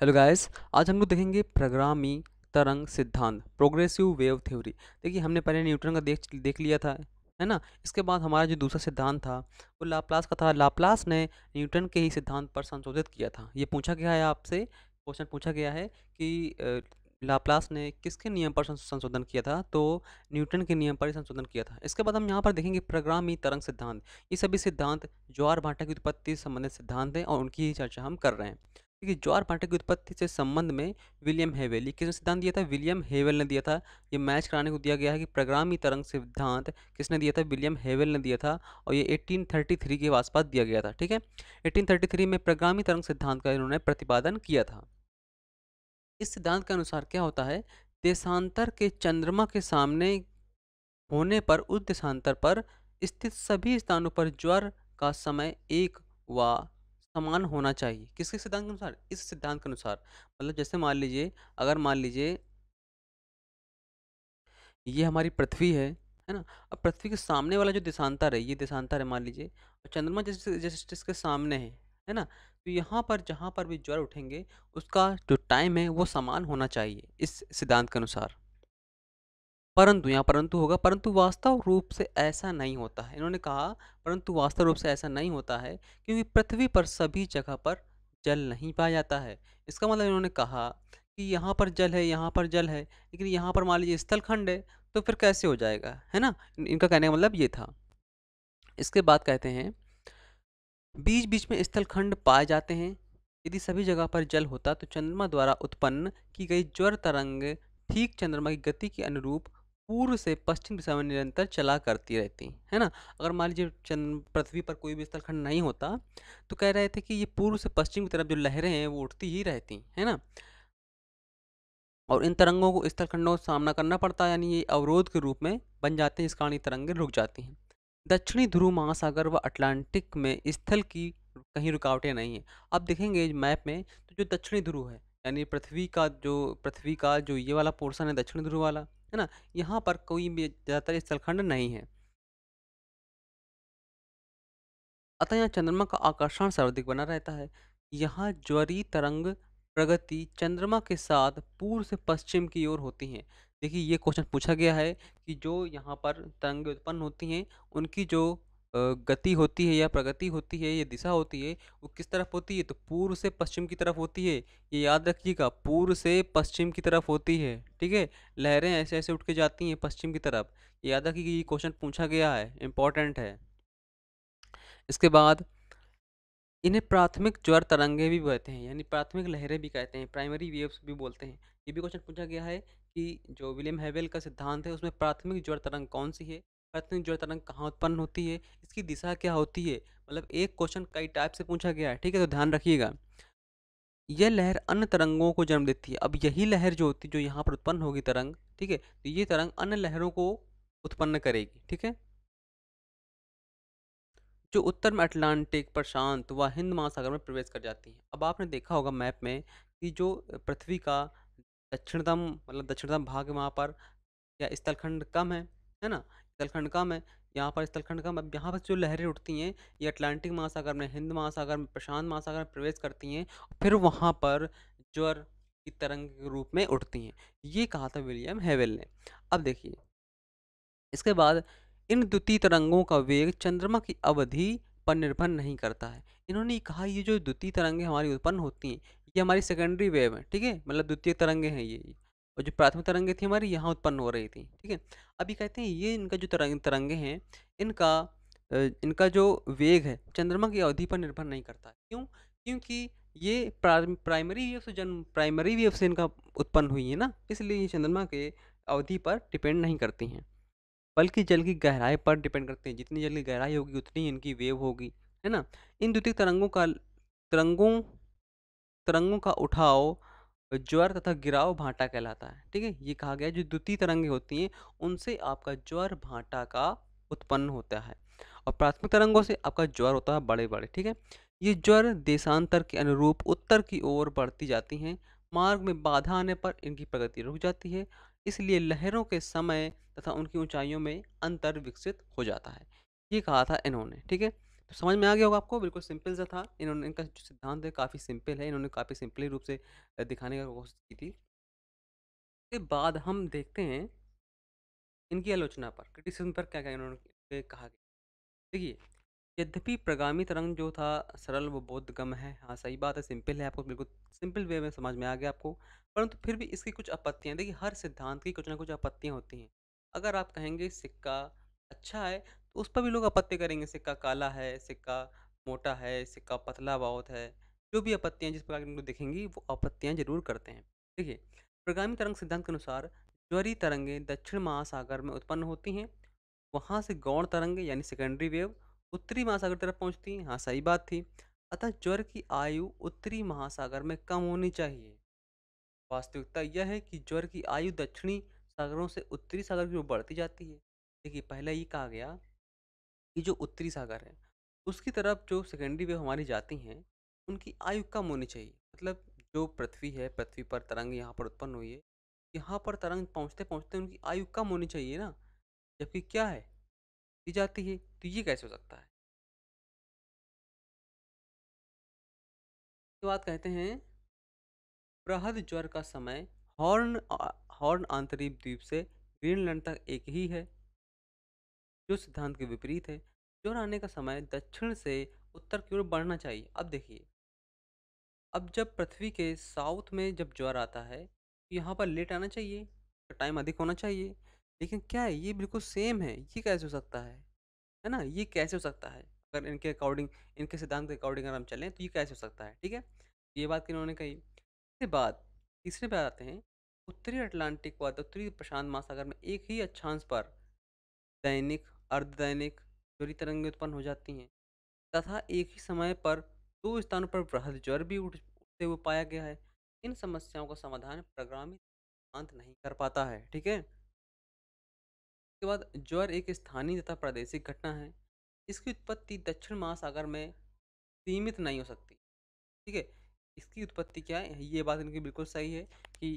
hello guys आज हम लोग देखेंगे प्रोग्रामी तरंग सिद्धांत प्रोग्रेसिव वेव थ्योरी देखिए हमने पहले न्यूटन का देख देख लिया था है ना इसके बाद हमारा जो दूसरा सिद्धांत था वो लाप्लास का था लाप्लास ने न्यूटन के ही सिद्धांत पर संशोधित किया था ये पूछा गया है आपसे क्वेश्चन पूछा गया है कि लाप्लास ने किसके नियम पर संशोधन किया था तो न्यूटन के नियम पर ही संशोधन किया था इसके बाद हम यहाँ पर देखेंगे प्रग्रामी तरंग सिद्धांत ये सभी सिद्धांत ज्वार भाटा की उत्पत्ति से संबंधित सिद्धांत हैं और उनकी ही चर्चा हम कर रहे हैं देखिए ज्वार भाटे की उत्पत्ति से संबंध में विलियम हेवेल ये किसने सिद्धांत दिया था विलियम हेवेल ने दिया था ये मैच कराने को दिया गया है कि प्रग्रामी तरंग सिद्धांत किसने दिया था विलियम हेवेल ने दिया था और ये 1833 के आसपास दिया गया था ठीक है 1833 में प्रग्रामी तरंग सिद्धांत का इन्होंने प्रतिपादन किया था इस सिद्धांत के अनुसार क्या होता है देशांतर के चंद्रमा के सामने होने पर उस देशांतर पर स्थित सभी स्थानों पर ज्वर का समय एक व समान होना चाहिए किसके सिद्धांत के अनुसार इस सिद्धांत के अनुसार मतलब जैसे मान लीजिए अगर मान लीजिए ये हमारी पृथ्वी है है ना अब पृथ्वी के सामने वाला जो देशांतर है ये देशांतर है मान लीजिए और चंद्रमा जैसे जैसे इसके सामने है है ना तो यहाँ पर जहाँ पर भी ज्वर उठेंगे उसका जो टाइम है वो समान होना चाहिए इस सिद्धांत के अनुसार परंतु यहाँ परंतु होगा परंतु वास्तव रूप से ऐसा नहीं होता है इन्होंने कहा परंतु वास्तव रूप से ऐसा नहीं होता है क्योंकि पृथ्वी पर सभी जगह पर जल नहीं पाया जाता है इसका मतलब इन्होंने कहा कि यहाँ पर जल है यहाँ पर जल है लेकिन यहाँ पर मान लीजिए स्थलखंड है तो फिर कैसे हो जाएगा है ना इनका कहने का मतलब ये था इसके बाद कहते हैं बीच बीच में स्थलखंड पाए जाते हैं यदि सभी जगह पर जल होता तो चंद्रमा द्वारा उत्पन्न की गई ज्वर तरंग ठीक चंद्रमा की गति के अनुरूप पूर्व से पश्चिम दिशा में निरंतर चला करती रहती है ना अगर मान लीजिए चंद पृथ्वी पर कोई भी स्थलखंड नहीं होता तो कह रहे थे कि ये पूर्व से पश्चिम की तरफ जो लहरें हैं वो उठती ही रहती है ना और इन तरंगों को स्थलखंडों का सामना करना पड़ता है यानी ये अवरोध के रूप में बन जाते हैं इस कारण ये तरंगें रुक जाती हैं दक्षिणी ध्रुव महासागर व अटलांटिक में स्थल की कहीं रुकावटें नहीं हैं आप देखेंगे मैप में तो जो दक्षिणी ध्रुव है यानी पृथ्वी का जो पृथ्वी का जो ये वाला पोर्सन है दक्षिणी ध्रुव वाला है ना यहाँ पर कोई भी ज़्यादातर स्थलखंड नहीं है अतः यहाँ चंद्रमा का आकर्षण सर्वाधिक बना रहता है यहाँ ज्वरी तरंग प्रगति चंद्रमा के साथ पूर्व से पश्चिम की ओर होती हैं देखिए ये क्वेश्चन पूछा गया है कि जो यहाँ पर तरंगें उत्पन्न होती हैं उनकी जो गति होती है या प्रगति होती है या दिशा होती है वो किस तरफ होती है तो पूर्व से पश्चिम की तरफ होती है ये याद रखिएगा पूर्व से पश्चिम की तरफ होती है ठीक है लहरें ऐसे ऐसे उठ के जाती हैं पश्चिम की तरफ ये याद रखिएगा ये क्वेश्चन पूछा गया है इम्पॉर्टेंट है इसके बाद इन्हें प्राथमिक ज्वर तरंगे भी कहते हैं यानी प्राथमिक लहरें भी कहते हैं प्राइमरी वेव्स भी बोलते हैं ये भी क्वेश्चन पूछा गया है कि जो विलियम हैवेल का सिद्धांत है उसमें प्राथमिक ज्वर तरंग कौन सी है पत्नी जो तरंग कहाँ उत्पन्न होती है इसकी दिशा क्या होती है मतलब एक क्वेश्चन कई टाइप से पूछा गया है ठीक है तो ध्यान रखिएगा यह लहर अन्य तरंगों को जन्म देती है अब यही लहर जो होती है जो यहाँ पर उत्पन्न होगी तरंग ठीक है तो ये तरंग अन्य लहरों को उत्पन्न करेगी ठीक है जो उत्तर में अटलांटिक प्रशांत व हिंद महासागर में प्रवेश कर जाती है अब आपने देखा होगा मैप में कि जो पृथ्वी का दक्षिणतम मतलब दक्षिणतम भाग वहाँ पर या स्थलखंड कम है है ना तलखंडका में यहाँ पर इस तलखंडका में यहाँ पर जो लहरें उठती हैं ये अटलांटिक महासागर में हिंद महासागर में प्रशांत महासागर में प्रवेश करती हैं फिर वहाँ पर ज्वर की तरंग के रूप में उठती हैं ये कहा था विलियम हेवेल ने अब देखिए इसके बाद इन द्वितीय तरंगों का वेग चंद्रमा की अवधि पर निर्भर नहीं करता है इन्होंने कहा ये जो द्वितीय तरंगें हमारी उत्पन्न होती हैं ये हमारी सेकेंडरी वेव है ठीक है मतलब द्वितीय तरंगे हैं ये और जो प्राथमिक तरंगे थी हमारी यहाँ उत्पन्न हो रही थी ठीक है अभी कहते हैं ये इनका जो तरंग तरंगे हैं इनका इनका जो वेग है चंद्रमा की अवधि पर निर्भर नहीं करता क्यों क्योंकि ये प्राइमरी वेव से जन्म प्राइमरी वेव से इनका उत्पन्न हुई है ना इसलिए ये चंद्रमा के अवधि पर डिपेंड नहीं करती हैं बल्कि जल की गहराई पर डिपेंड करते हैं जितनी जल की गहराई होगी उतनी इनकी वेव होगी है ना इन द्वितीय तरंगों का तरंगों तरंगों का उठाव ज्वर तथा गिराव भाटा कहलाता है ठीक है ये कहा गया है जो द्वितीय तरंगें होती हैं उनसे आपका ज्वर भाटा का उत्पन्न होता है और प्राथमिक तरंगों से आपका ज्वर होता है बड़े बड़े ठीक है ये ज्वर देशांतर के अनुरूप उत्तर की ओर बढ़ती जाती हैं मार्ग में बाधा आने पर इनकी प्रगति रुक जाती है इसलिए लहरों के समय तथा उनकी ऊंचाइयों में अंतर विकसित हो जाता है ये कहा था इन्होंने ठीक है तो समझ में आ गया होगा आपको बिल्कुल सिंपल सा था इन्होंने इनका जो सिद्धांत है काफ़ी सिंपल है इन्होंने काफ़ी सिंपली रूप से दिखाने का कोशिश की थी उसके बाद हम देखते हैं इनकी आलोचना पर क्रिटिसिज्म पर क्या क्या इन्होंने कहा गया देखिए यद्यपि प्रगामी तरंग जो था सरल वो व गम है हाँ सही बात है सिंपल है आपको बिल्कुल सिंपल वे में समझ में आ गया आपको परंतु फिर भी इसकी कुछ आपत्तियाँ देखिए हर सिद्धांत की कुछ ना कुछ आपत्तियाँ होती हैं अगर आप कहेंगे सिक्का अच्छा है तो उस पर भी लोग आपत्ति करेंगे सिक्का काला है सिक्का मोटा है सिक्का पतला बहुत है जो भी आपत्तियाँ जिस प्रकार लोग दिखेंगी वो आपत्तियाँ जरूर करते हैं देखिए प्रगामी तरंग सिद्धांत के अनुसार ज्वरी तरंगें दक्षिण महासागर में उत्पन्न होती हैं वहाँ से गौण तरंग यानी सेकेंडरी वेव उत्तरी महासागर तरफ पहुँचती हैं हाँ सही बात थी अतः ज्वर की आयु उत्तरी महासागर में कम होनी चाहिए वास्तविकता यह है कि ज्वर की आयु दक्षिणी सागरों से उत्तरी सागर की ओर बढ़ती जाती है देखिए पहले ये कहा गया ये जो उत्तरी सागर है उसकी तरफ जो सेकेंडरी वेव हमारी जाती हैं उनकी आयु कम होनी चाहिए मतलब जो पृथ्वी है पृथ्वी पर तरंग यहाँ पर उत्पन्न हुई है यहाँ पर तरंग पहुँचते पहुँचते उनकी आयु कम होनी चाहिए ना जबकि क्या है दी जाती है तो ये कैसे हो सकता है तो बात कहते हैं बृहद ज्वर का समय हॉर्न हॉर्न आंतरिक द्वीप से ग्रीनलैंड तक एक ही है जो सिद्धांत के विपरीत है ज्वर आने का समय दक्षिण से उत्तर की ओर बढ़ना चाहिए अब देखिए अब जब पृथ्वी के साउथ में जब ज्वर आता है तो यहाँ पर लेट आना चाहिए तो टाइम अधिक होना चाहिए लेकिन क्या है ये बिल्कुल सेम है ये कैसे हो सकता है है ना ये कैसे हो सकता है अगर इनके अकॉर्डिंग इनके सिद्धांत के अकॉर्डिंग अगर हम चलें तो ये कैसे हो सकता है ठीक है ये बात इन्होंने कही इसके बाद तीसरे पे आते हैं उत्तरी अटलांटिक व उत्तरी प्रशांत महासागर में एक ही अच्छांश पर दैनिक अर्धदैनिक ज्वरी तरंगें उत्पन्न हो जाती हैं तथा एक ही समय पर दो स्थानों पर बृहद ज्वर भी उठ उठते हुए पाया गया है इन समस्याओं का समाधान प्रोग्रामित अंत नहीं कर पाता है ठीक है इसके बाद ज्वर एक स्थानीय तथा प्रादेशिक घटना है इसकी उत्पत्ति दक्षिण महासागर में सीमित नहीं हो सकती ठीक है इसकी उत्पत्ति क्या है ये बात इनकी बिल्कुल सही है कि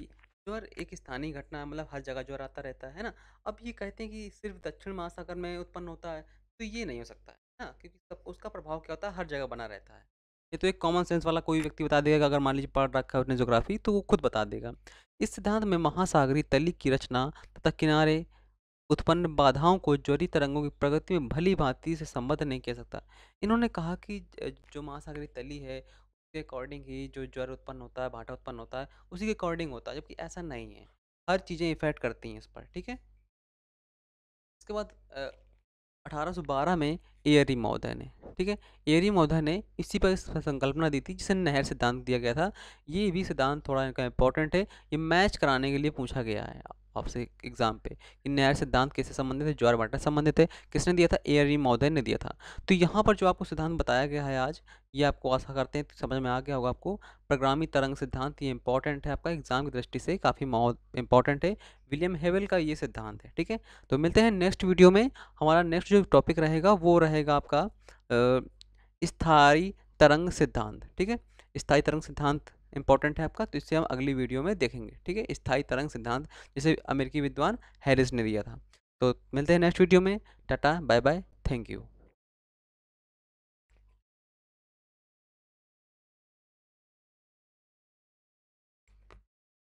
जो एक स्थानीय घटना है मतलब हर जगह ज्वर आता रहता है ना अब ये कहते हैं कि सिर्फ दक्षिण महासागर में उत्पन्न होता है तो ये नहीं हो सकता है ना क्योंकि सब उसका प्रभाव क्या होता है हर जगह बना रहता है ये तो एक कॉमन सेंस वाला कोई व्यक्ति बता देगा अगर मान लीजिए पढ़ रखा है उसने ज्योग्राफी तो वो खुद बता देगा इस सिद्धांत में महासागरीय तली की रचना तथा किनारे उत्पन्न बाधाओं को ज्वरी तरंगों की प्रगति में भली भांति से संबद्ध नहीं कह सकता इन्होंने कहा कि जो महासागरीय तली है के अकॉर्डिंग ही जो ज्वर उत्पन्न होता है भाटा उत्पन्न होता है उसी के अकॉर्डिंग होता है जबकि ऐसा नहीं है हर चीज़ें इफेक्ट करती हैं इस पर ठीक है इसके बाद अठारह सौ बारह में एयरी मौदा ने ठीक है एयरी मौदा ने इसी पर संकल्पना दी थी जिसे नहर सिद्धांत दिया गया था ये भी सिद्धांत थोड़ा इनका इंपॉर्टेंट है ये मैच कराने के लिए पूछा गया है आपसे एग्जाम पे कि न्याय सिद्धांत किससे संबंधित है ज्वार बांटा संबंधित है किसने दिया था ए आर ई महोदय ने दिया था तो यहाँ पर जो आपको सिद्धांत बताया गया है आज ये आपको आशा करते हैं तो समझ में आ गया होगा आपको प्रोग्रामी तरंग सिद्धांत ये इंपॉर्टेंट है आपका एग्जाम की दृष्टि से काफ़ी इंपॉर्टेंट है विलियम हेवेल का ये सिद्धांत है ठीक है तो मिलते हैं नेक्स्ट वीडियो में हमारा नेक्स्ट जो टॉपिक रहेगा वो रहेगा आपका स्थायी तरंग सिद्धांत ठीक है स्थायी तरंग सिद्धांत इंपॉर्टेंट है आपका तो इससे हम अगली वीडियो में देखेंगे ठीक है स्थायी तरंग सिद्धांत जिसे अमेरिकी विद्वान हैरिस ने दिया था तो मिलते हैं नेक्स्ट वीडियो में tata bye bye thank you